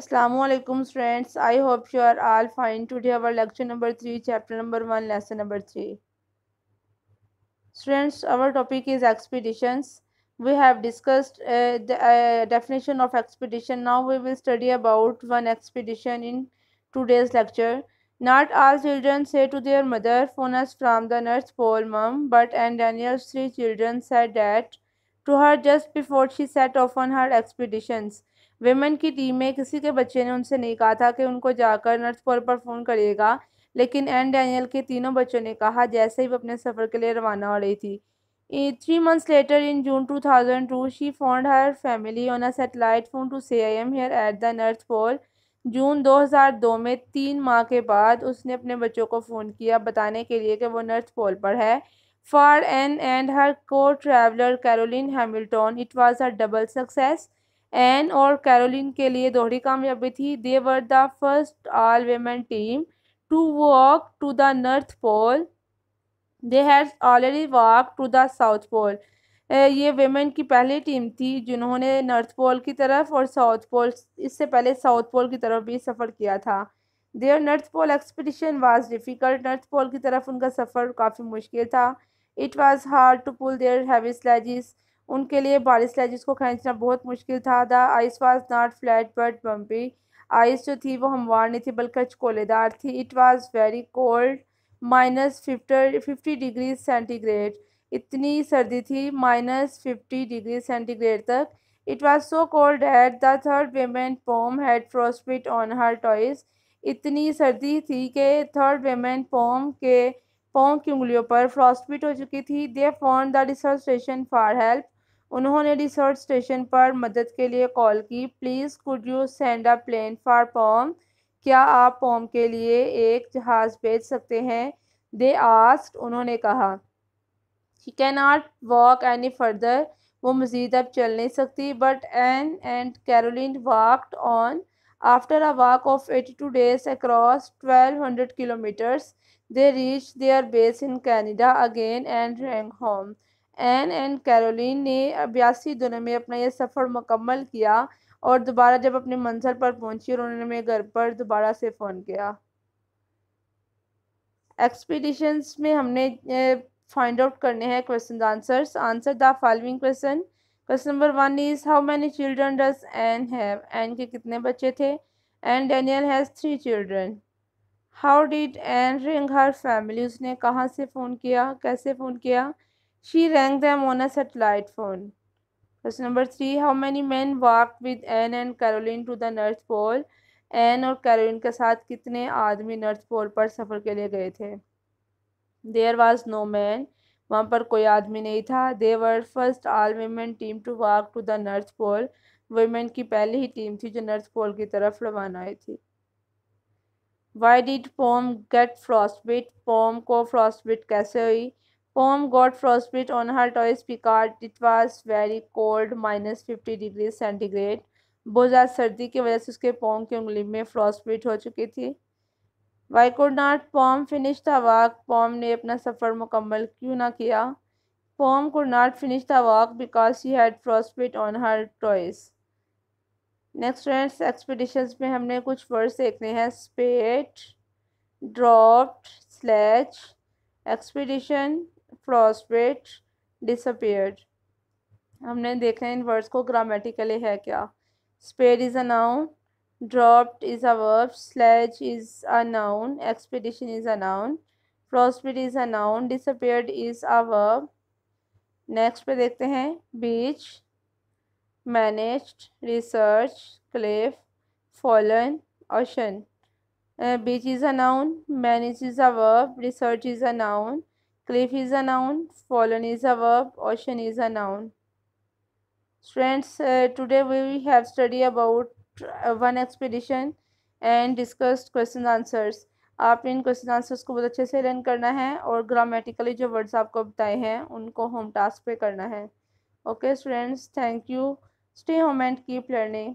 Assalamualaikum friends. I hope you are all fine. Today our lecture number 3, chapter number 1, lesson number 3. Friends, our topic is expeditions. We have discussed uh, the uh, definition of expedition. Now we will study about one expedition in today's lecture. Not all children say to their mother, phone us from the North Pole, mom. But and Daniel's three children said that to her just before she set off on her expeditions. Women की team में किसी के बच्चे ने उनसे नहीं कहा था कि उनको जाकर नर्थ पोल पर फ़ोन करिएगा लेकिन एन डैनियल के तीनों बच्चों ने कहा जैसे ही वो अपने सफ़र के लिए रवाना हो रही थी three months later in June 2002, she found her family on a satellite phone to say I am here at the north Pole. जून 2002 में तीन माह के बाद उसने अपने बच्चों को फ़ोन किया बताने के लिए कि वो नर्थ पोल पर है फॉर एन एंड हर को traveller Caroline Hamilton it was a double success Ann और कैरोलिन के लिए दोहरी कामयाबी थी they were the first all women team to walk to the North Pole they had already walk to the South Pole ये women की पहली team थी जिन्होंने नॉर्थ पोल की तरफ और साउथ पोल इससे पहले साउथ पोल की तरफ भी सफ़र किया था their North Pole expedition was difficult North Pole की तरफ उनका सफ़र काफ़ी मुश्किल था it was hard to pull their heavy sledges उनके लिए बारिश लाई जिसको खींचना बहुत मुश्किल था the ice was not flat but bumpy ice जो थी वो हमवार नहीं थी बल्कि चकोलेदार थी it was very cold minus fifty fifty degree centigrade इतनी सर्दी थी माइनस फिफ्टी डिग्री सेंटीग्रेड तक it was so cold at the third women Pom had frostbite on her toes इतनी सर्दी थी कि थर्ड वेमेन पोम के पोम की उंगलियों पर फ्रॉस्टबिट हो चुकी थी they phone the research station for help उन्होंने रिसर्च स्टेशन पर मदद के लिए कॉल की please could you send a plane for Pom क्या आप पॉम के लिए एक जहाज़ भेज सकते हैं दे आस्ट उन्होंने कहा he can not walk any further वो मज़ीद अब चल नहीं सकती but Ann and Caroline walked on after a walk of eighty two days across twelve hundred kilometres they reach their base in Canada again and rang home Ann and Caroline ने बयासी दिनों में अपना यह सफ़र मुकम्मल किया और दोबारा जब अपने मंजर पर पहुंची उन्होंने मेरे घर पर दोबारा से फ़ोन किया एक्सपीडिशंस में हमने फाइंड आउट करने हैं question answers answer the following question question number one is how many children does Ann have Ann के कितने बच्चे थे Ann Daniel has three children how did Ann ring her family उसने कहाँ से फ़ोन किया कैसे फ़ोन किया She rang them on a satellite phone. Question number three How many men walked with Anne and Caroline to the North Pole? Ann और caroline के साथ कितने आदमी north pole पर सफ़र के लिए गए थे there was no man वहाँ पर कोई आदमी नहीं था they were first all women team to walk to the North Pole women की पहली ही टीम थी जो नॉर्थ पोल की तरफ रवाना आई थी why did Pom get frostbite Pom को फ्रॉस्टबिट कैसे हुई Pom got frostbite on her toys Picard. It was very cold, minus fifty degree centigrade बहुत ज़्यादा सर्दी की वजह से उसके पॉम की उंगली में फ्रॉस्ट हो चुकी थी why could not Pom finish the walk पॉम ने अपना सफ़र मुकम्मल क्यों ना किया पॉम code not finish the walk because she had frost on her toes next friends expedition में हमने कुछ वर्ड्स देखने हैं spade dropped sledge expedition frostbite disappeared हमने देखा है इन वर्ड्स को ग्रामेटिकली है क्या spade is a noun dropped is a verb sledge is a noun expedition is a noun frostbite is a noun disappeared is a verb next पे देखते हैं beach managed research cliff fallen ocean beach is a noun manage is a verb research is a noun cliff is a noun fallen is a verb ocean is a noun friends uh, today we have studied about uh, one expedition and discussed question answers आपने इन question answers को बहुत अच्छे से learn करना है और grammatically जो words आपको बताए हैं उनको होम टास्क पे करना है okay students thank you stay home and keep learning